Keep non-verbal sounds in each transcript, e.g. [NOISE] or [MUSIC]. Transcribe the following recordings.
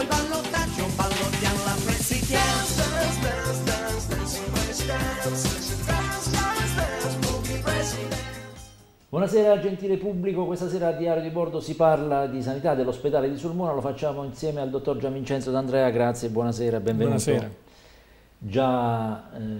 quel ballottaggio, ballotti alla Prezi Dance. Dance, dance, dance, Dance, dance, dance, Buonasera gentile pubblico, questa sera a Diario di Bordo si parla di sanità dell'ospedale di Sulmona, lo facciamo insieme al dottor Gian Vincenzo D'Andrea, grazie, buonasera, benvenuto. Buonasera. Già eh,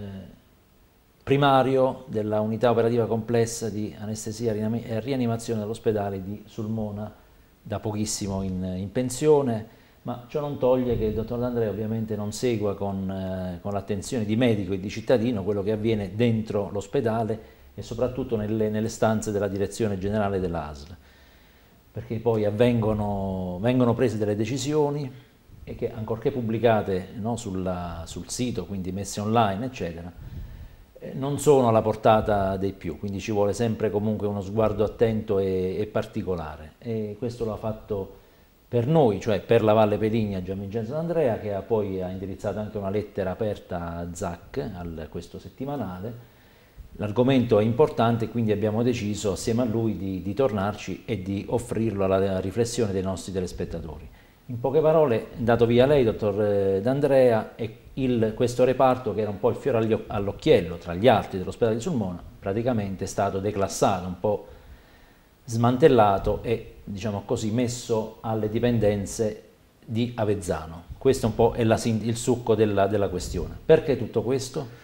primario della unità operativa complessa di anestesia e rianimazione dell'ospedale di Sulmona, da pochissimo in, in pensione, ma ciò non toglie che il dottor D'Andrea ovviamente non segua con, eh, con l'attenzione di medico e di cittadino quello che avviene dentro l'ospedale e soprattutto nelle, nelle, stanze della direzione generale dell'ASL, perché poi avvengono, vengono prese delle decisioni e che ancorché pubblicate no, sulla, sul sito, quindi messe online, eccetera, eh, non sono alla portata dei più, quindi ci vuole sempre comunque uno sguardo attento e, e particolare. E questo lo ha fatto per noi, cioè per la Valle Pedigna, Gianvincenzo D'Andrea, che ha poi ha indirizzato anche una lettera aperta a Zac, a questo settimanale. L'argomento è importante, quindi abbiamo deciso assieme a lui di, di tornarci e di offrirlo alla riflessione dei nostri telespettatori. In poche parole, dato via lei, dottor eh, D'Andrea, e il, questo reparto che era un po' il fiore all'occhiello tra gli altri dell'ospedale di Sulmona, praticamente è stato declassato un po' smantellato e diciamo così, messo alle dipendenze di Avezzano. Questo un po' è la, il succo della, della, questione. Perché tutto questo?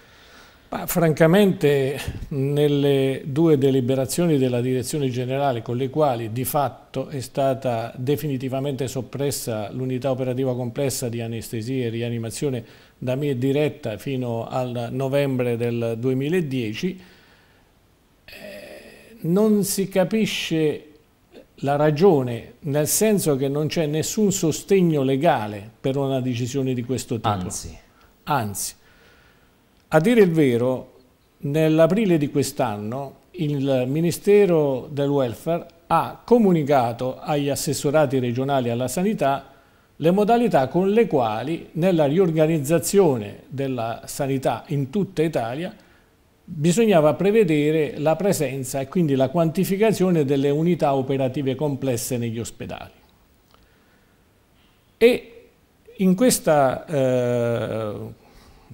Ma, francamente nelle due deliberazioni della direzione generale con le quali di fatto è stata definitivamente soppressa l'unità operativa complessa di anestesia e rianimazione da me diretta fino al novembre del 2010, eh, non si capisce la ragione, nel senso che non c'è nessun sostegno legale per una decisione di questo tipo. Anzi. Anzi. a dire il vero, nell'aprile di quest'anno il Ministero del Welfare ha comunicato agli assessorati regionali alla sanità le modalità con le quali nella riorganizzazione della sanità in tutta Italia bisognava prevedere la presenza e quindi la quantificazione delle unità operative complesse negli ospedali. E in questa, eh,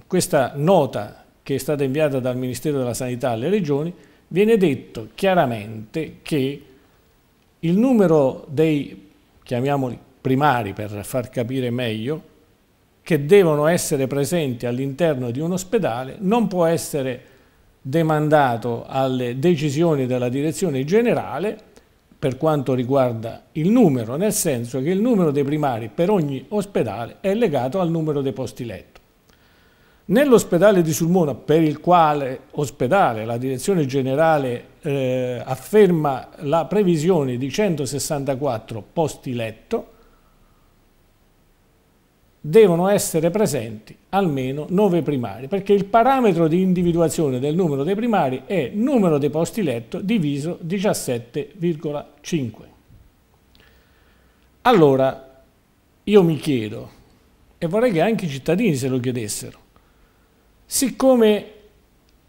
questa nota che è stata inviata dal Ministero della Sanità alle regioni viene detto chiaramente che il numero dei, chiamiamoli primari per far capire meglio, che devono essere presenti all'interno di un ospedale non può essere demandato alle decisioni della direzione generale per quanto riguarda il numero, nel senso che il numero dei primari per ogni ospedale è legato al numero dei posti letto. Nell'ospedale di Sulmona, per il quale ospedale la direzione generale eh, afferma la previsione di 164 posti letto, devono essere presenti almeno 9 primari, perché il parametro di individuazione del numero dei primari è numero dei posti letto diviso 17,5. Allora, io mi chiedo, e vorrei che anche i cittadini se lo chiedessero, siccome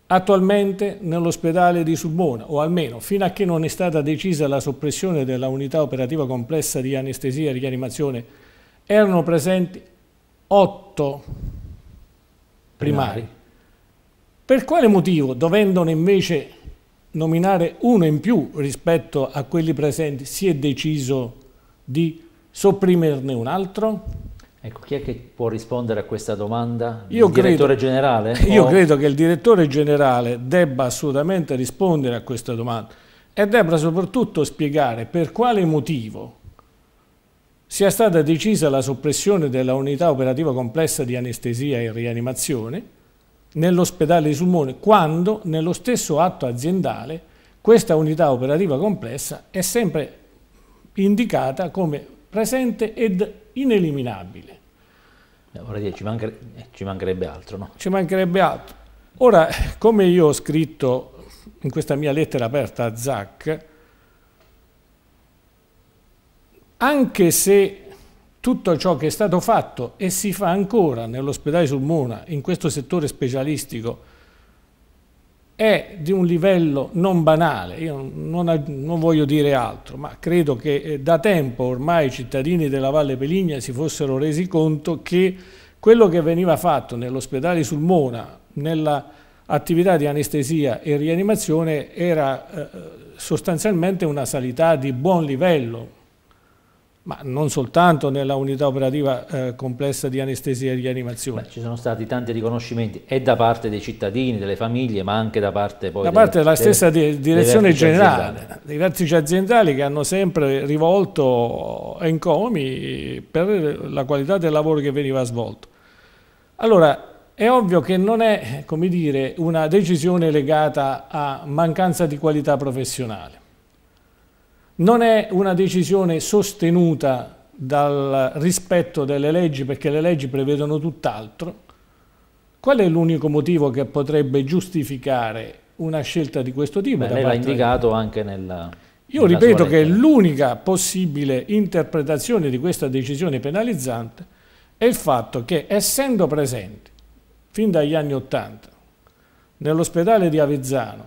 attualmente nell'ospedale di Sulmona, o almeno fino a che non è stata decisa la soppressione della unità operativa complessa di anestesia e rianimazione, erano presenti 8 primari. Per quale motivo, dovendone invece nominare uno in più rispetto a quelli presenti, si è deciso di sopprimerne un altro? Ecco, chi è che può rispondere a questa domanda? Il io direttore credo, generale? [LAUGHS] Io credo che il direttore generale debba assolutamente rispondere a questa domanda e debba soprattutto spiegare per quale motivo sia stata decisa la soppressione della unità operativa complessa di anestesia e rianimazione nell'ospedale di Sulmone, quando nello stesso atto aziendale questa unità operativa complessa è sempre indicata come presente ed ineliminabile. Eh, Ora dire, ci, mancherebbe, eh, ci mancherebbe altro, no? Ci mancherebbe altro. Ora, come io ho scritto in questa mia lettera aperta a Zac, anche se tutto ciò che è stato fatto e si fa ancora nell'ospedale Sulmona, in questo settore specialistico, è di un livello non banale, io non, non voglio dire altro, ma credo che eh, da tempo ormai i cittadini della Valle Peligna si fossero resi conto che quello che veniva fatto nell'ospedale Sulmona, nella attività di anestesia e rianimazione, era eh, eh sostanzialmente una sanità di buon livello, ma non soltanto nella unità operativa eh, complessa di anestesia e rianimazione. ci sono stati tanti riconoscimenti e da parte dei cittadini, delle famiglie, ma anche da parte poi... Da delle, parte della stessa delle, direzione dei generale, aziendali. dei vertici aziendali che hanno sempre rivolto encomi per la qualità del lavoro che veniva svolto. Allora, è ovvio che non è, come dire, una decisione legata a mancanza di qualità professionale non è una decisione sostenuta dal rispetto delle leggi perché le leggi prevedono tutt'altro. Qual è l'unico motivo che potrebbe giustificare una scelta di questo tipo? Beh, lei l'ha indicato di... anche nella... Io ripeto che l'unica possibile interpretazione di questa decisione penalizzante è il fatto che essendo presenti fin dagli anni Ottanta nell'ospedale di Avezzano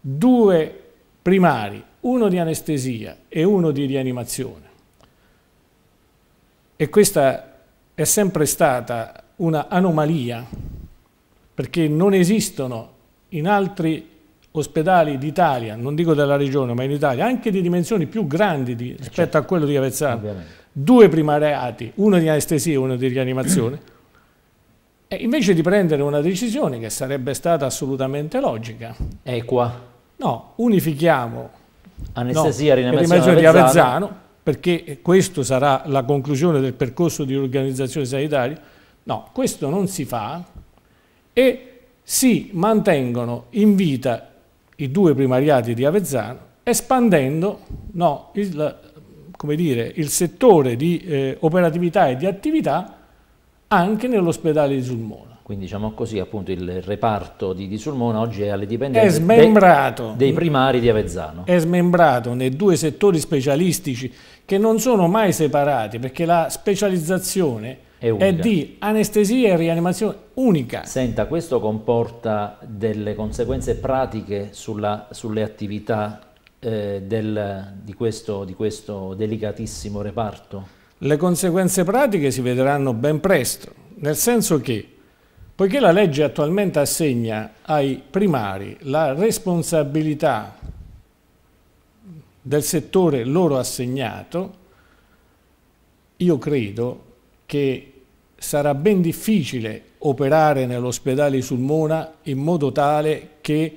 due primari uno di anestesia e uno di rianimazione. E questa è sempre stata una anomalia perché non esistono in altri ospedali d'Italia, non dico della regione, ma in Italia, anche di dimensioni più grandi di, eh, certo. rispetto certo. a quello di Avezzano, Ovviamente. due primariati, uno di anestesia e uno di rianimazione, e invece di prendere una decisione che sarebbe stata assolutamente logica. Equa. No, unifichiamo Anestesia, no, rianimazione di Avezzano, perché questa sarà la conclusione del percorso di organizzazione sanitaria. No, questo non si fa e si mantengono in vita i due primariati di Avezzano espandendo no, il, dire, il, settore di eh, operatività e di attività anche nell'ospedale di Sulmona. Quindi diciamo così, appunto il reparto di, di Sulmona oggi è alle dipendenze è dei, dei primari di Avezzano. È smembrato nei due settori specialistici che non sono mai separati perché la specializzazione è, è, di anestesia e rianimazione unica. Senta, questo comporta delle conseguenze pratiche sulla, sulle attività eh, del, di, questo, di questo delicatissimo reparto? Le conseguenze pratiche si vedranno ben presto, nel senso che Poiché la legge attualmente assegna ai primari la responsabilità del settore loro assegnato, io credo che sarà ben difficile operare nell'ospedale Sulmona in modo tale che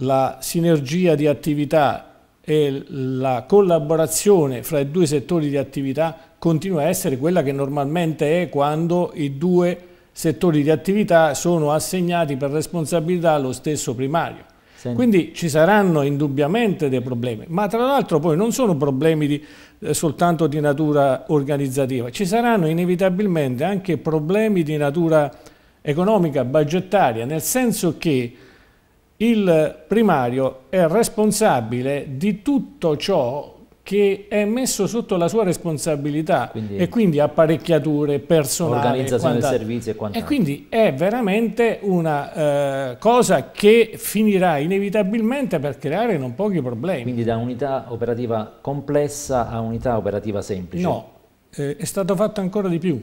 la sinergia di attività e la collaborazione fra i due settori di attività continua a essere quella che normalmente è quando i due settori di attività sono assegnati per responsabilità allo stesso primario. Senti. Quindi ci saranno indubbiamente dei problemi, ma tra l'altro poi non sono problemi di, eh, soltanto di natura organizzativa, ci saranno inevitabilmente anche problemi di natura economica, budgetaria, nel senso che il primario è responsabile di tutto ciò che è messo sotto la sua responsabilità quindi, e quindi apparecchiature, personale, organizzazione dei servizi e quant'altro. E quindi è veramente una eh, cosa che finirà inevitabilmente per creare non pochi problemi. Quindi da unità operativa complessa a unità operativa semplice? No, eh, è stato fatto ancora di più.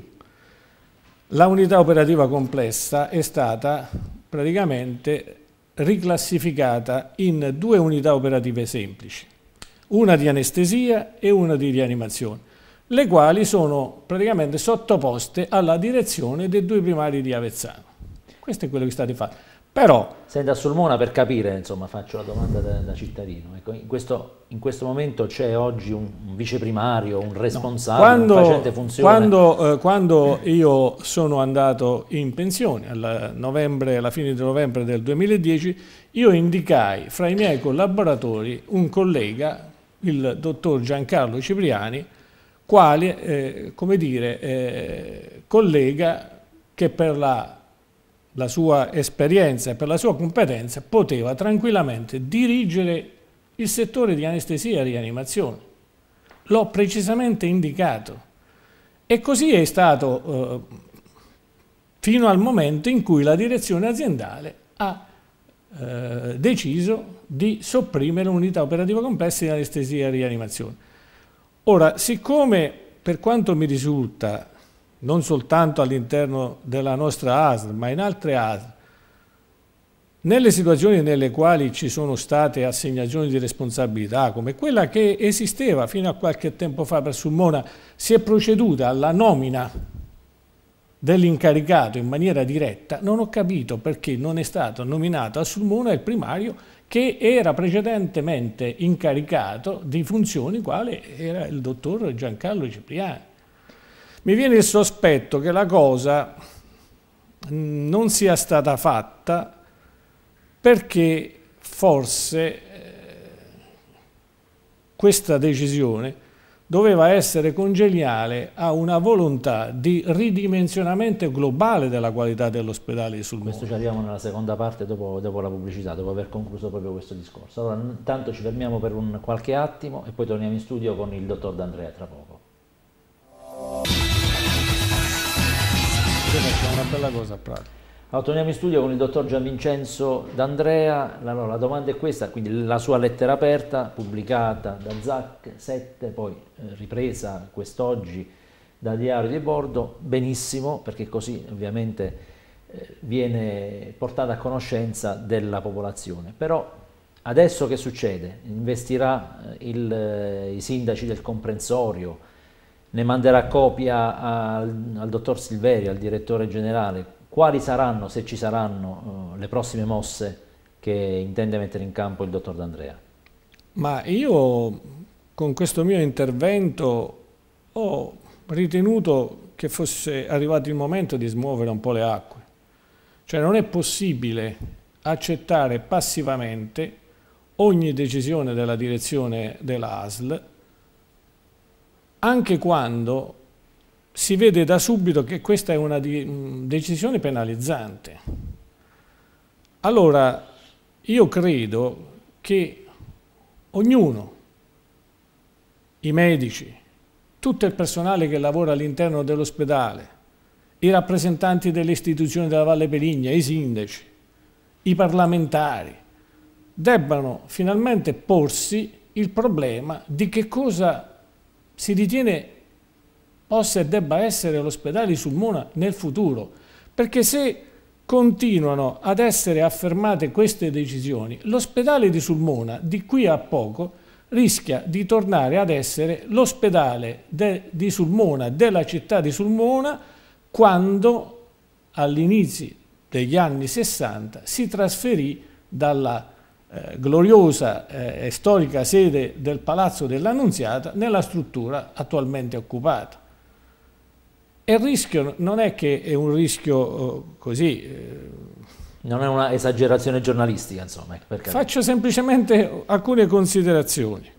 La unità operativa complessa è stata praticamente riclassificata in due unità operative semplici una di anestesia e una di rianimazione, le quali sono praticamente sottoposte alla direzione dei due primari di Avezzano. Questo è quello che state facendo. Però... Senta Sulmona per capire, insomma, faccio la domanda da, da cittadino. Ecco, in, questo, in, questo, momento c'è oggi un, un primario, un responsabile, quando, un facente funzione? Quando, eh, quando io sono andato in pensione, alla, novembre, alla fine di novembre del 2010, io indicai fra i miei collaboratori un collega il dottor Giancarlo Cipriani, quale eh, come dire, eh, collega che per la, la sua esperienza e per la sua competenza poteva tranquillamente dirigere il settore di anestesia e rianimazione. L'ho precisamente indicato. E così è stato eh, fino al momento in cui la direzione aziendale ha eh, deciso di sopprimere l'unità operativa complessa di anestesia e rianimazione. Ora, siccome per quanto mi risulta, non soltanto all'interno della nostra ASL, ma in altre ASL, nelle situazioni nelle quali ci sono state assegnazioni di responsabilità, come quella che esisteva fino a qualche tempo fa per Sulmona, si è proceduta alla nomina dell'incaricato in maniera diretta, non ho capito perché non è stato nominato a Sulmona il primario che era precedentemente incaricato di funzioni quale era il dottor Giancarlo Cipriani. Mi viene il sospetto che la cosa non sia stata fatta perché forse eh, questa decisione doveva essere congeniale a una volontà di ridimensionamento globale della qualità dell'ospedale di Sulmona. Questo ci arriviamo nella seconda parte dopo, dopo, la pubblicità, dopo aver concluso proprio questo discorso. Allora, intanto ci fermiamo per un qualche attimo e poi torniamo in studio con il dottor D'Andrea tra poco. Io faccio una bella cosa a Prato. Allora, torniamo in studio con il dottor Gian Vincenzo D'Andrea. Allora, la domanda è questa, quindi la sua lettera aperta pubblicata da ZAC 7, poi eh, ripresa quest'oggi da Diario di Bordo, benissimo perché così ovviamente eh, viene portata a conoscenza della popolazione. Però adesso che succede? Investirà eh, il, i sindaci del comprensorio, ne manderà copia al, al dottor Silverio, al direttore generale quali saranno, se ci saranno, eh, le prossime mosse che intende mettere in campo il dottor D'Andrea? Ma io con questo mio intervento ho ritenuto che fosse arrivato il momento di smuovere un po' le acque. Cioè non è possibile accettare passivamente ogni decisione della direzione dell'ASL anche quando si vede da subito che questa è una mm, decisione penalizzante. Allora, io credo che ognuno, i medici, tutto il personale che lavora all'interno dell'ospedale, i rappresentanti delle istituzioni della Valle Perigna, i sindaci, i parlamentari, debbano finalmente porsi il problema di che cosa si ritiene o se debba essere l'ospedale di Sulmona nel futuro, perché se continuano ad essere affermate queste decisioni, l'ospedale di Sulmona di qui a poco rischia di tornare ad essere l'ospedale di Sulmona, della città di Sulmona, quando all'inizio degli anni 60 si trasferì dalla eh, gloriosa eh, e eh, storica sede del Palazzo dell'Annunziata nella struttura attualmente occupata. E il rischio non è che è un rischio eh, così... Eh, non è una esagerazione giornalistica, insomma. Ecco, Faccio semplicemente alcune considerazioni.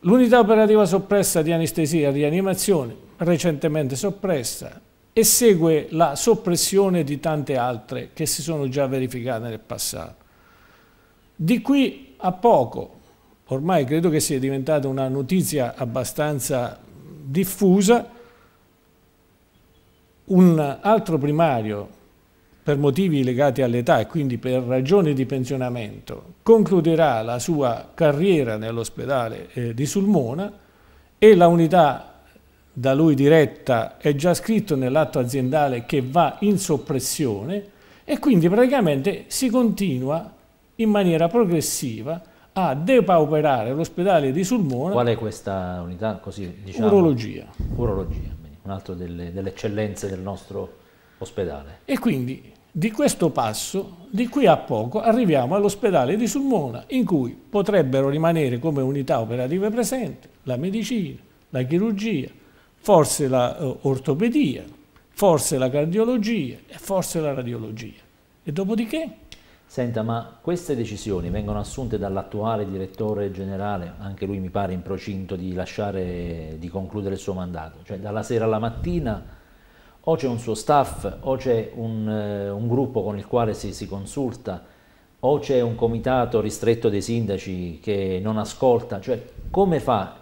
L'unità operativa soppressa di anestesia e rianimazione, recentemente soppressa, e segue la soppressione di tante altre che si sono già verificate nel passato. Di qui a poco, ormai credo che sia diventata una notizia abbastanza diffusa, un altro primario, per motivi legati all'età e quindi per ragioni di pensionamento, concluderà la sua carriera nell'ospedale eh, di Sulmona e la unità da lui diretta è già scritto nell'atto aziendale che va in soppressione e quindi praticamente si continua in maniera progressiva a depauperare l'ospedale di Sulmona. Qual è questa unità? Così, diciamo, urologia. urologia un'altra delle, delle eccellenze del nostro ospedale. E quindi di questo passo, di qui a poco, arriviamo all'ospedale di Sulmona, in cui potrebbero rimanere come unità operative presenti la medicina, la chirurgia, forse l'ortopedia, eh, forse la cardiologia e forse la radiologia. E dopodiché? Senta, ma queste decisioni vengono assunte dall'attuale direttore generale, anche lui mi pare in procinto di lasciare, di concludere il suo mandato, cioè dalla sera alla mattina o c'è un suo staff o c'è un, eh, un, gruppo con il quale si, si consulta o c'è un comitato ristretto dei sindaci che non ascolta, cioè come fa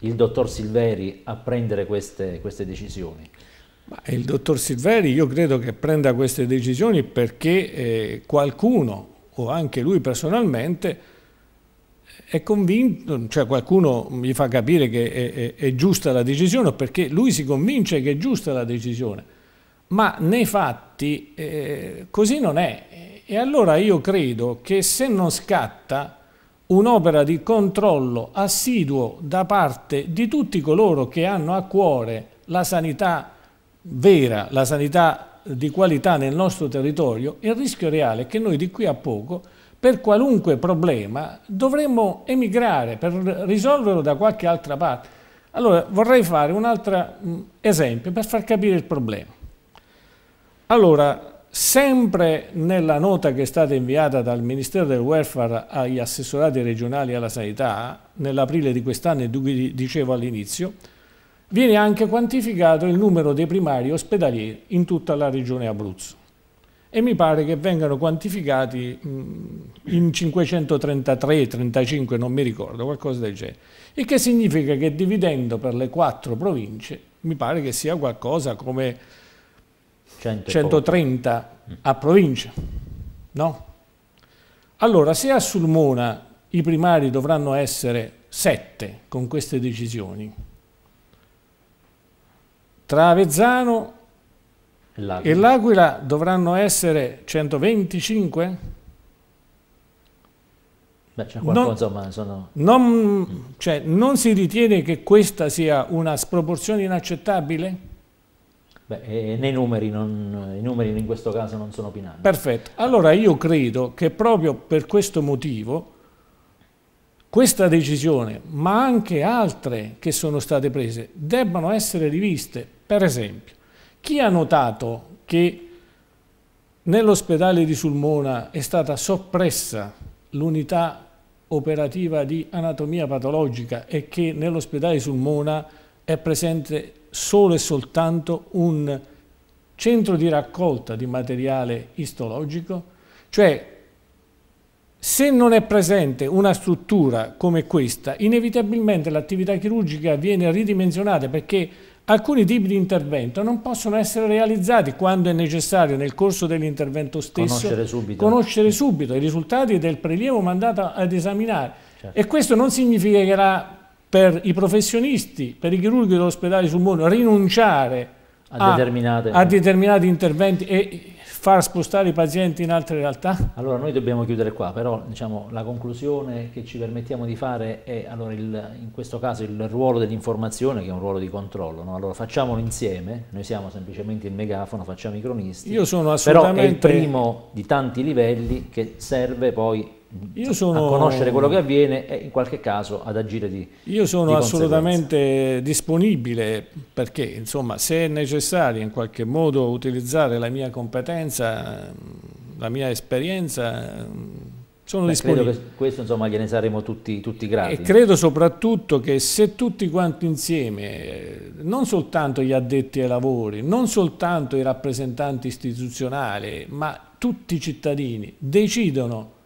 il dottor Silveri a prendere queste, queste decisioni? Ma il dottor Silveri io credo che prenda queste decisioni perché eh, qualcuno o anche lui personalmente è convinto, cioè qualcuno gli fa capire che è, è, è giusta la decisione o perché lui si convince che è giusta la decisione, ma nei fatti eh, così non è. E allora io credo che se non scatta un'opera di controllo assiduo da parte di tutti coloro che hanno a cuore la sanità vera la sanità di qualità nel nostro territorio, il rischio reale è che noi di qui a poco, per qualunque problema, dovremmo emigrare per risolverlo da qualche altra parte. Allora, vorrei fare un altro mm, esempio per far capire il problema. Allora, sempre nella nota che è stata inviata dal Ministero del Welfare agli assessorati regionali alla sanità, nell'aprile di quest'anno, e di cui dicevo all'inizio, Viene anche quantificato il numero dei primari ospedalieri in tutta la regione Abruzzo e mi pare che vengano quantificati mm, in 533, 35, non mi ricordo, qualcosa del genere. Il che significa che dividendo per le quattro province mi pare che sia qualcosa come 130 a provincia, no? Allora, se a Sulmona i primari dovranno essere 7 con queste decisioni, tra Avezzano e L'Aquila dovranno essere 125? Beh, c'è qualcosa, non, ma sono... Non, cioè, non si ritiene che questa sia una sproporzione inaccettabile? Beh, nei numeri, non, i numeri in questo caso non sono opinabili. Perfetto. Allora io credo che proprio per questo motivo questa decisione, ma anche altre che sono state prese, debbano essere riviste. Per esempio, chi ha notato che nell'ospedale di Sulmona è stata soppressa l'unità operativa di anatomia patologica e che nell'ospedale di Sulmona è presente solo e soltanto un centro di raccolta di materiale istologico? Cioè se non è presente una struttura come questa, inevitabilmente l'attività chirurgica viene ridimensionata perché alcuni tipi di intervento non possono essere realizzati quando è necessario nel corso dell'intervento stesso conoscere subito. conoscere subito. i risultati del prelievo mandato ad esaminare. Certo. E questo non significherà per i professionisti, per i chirurghi dell'ospedale sul mondo, rinunciare a, a, determinati interventi e far spostare i pazienti in altre realtà? Allora noi dobbiamo chiudere qua, però diciamo, la conclusione che ci permettiamo di fare è allora, il, in questo caso il ruolo dell'informazione che è un ruolo di controllo, no? allora facciamolo insieme, noi siamo semplicemente il megafono, facciamo i cronisti, Io sono assolutamente... però è il primo di tanti livelli che serve poi sono, a conoscere quello che avviene e in qualche caso ad agire di Io sono di assolutamente disponibile perché insomma se è necessario in qualche modo utilizzare la mia competenza, la mia esperienza, sono Beh, disponibile. Credo che questo insomma gliene saremo tutti, tutti grati. E credo soprattutto che se tutti quanti insieme, non soltanto gli addetti ai lavori, non soltanto i rappresentanti istituzionali, ma tutti i cittadini decidono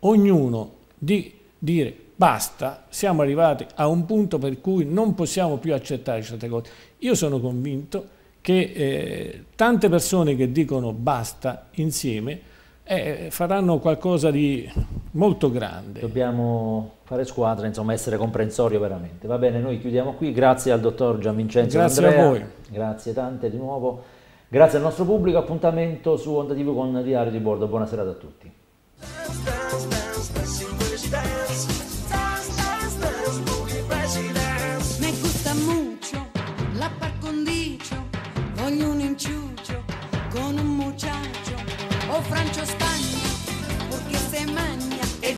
ognuno di dire basta, siamo arrivati a un punto per cui non possiamo più accettare certe cose. Io sono convinto che eh, tante persone che dicono basta insieme eh, faranno qualcosa di molto grande. Dobbiamo fare squadra, insomma, essere comprensorio veramente. Va bene, noi chiudiamo qui. Grazie al dottor Gian Vincenzo. Grazie Andrea. a voi. Grazie tante di nuovo. Grazie al nostro pubblico. Appuntamento su Onda TV con Diario di Bordo. Buonasera a tutti. Me gusta mucho la par condicio, voglio un inciuccio con un muchacho Francesco.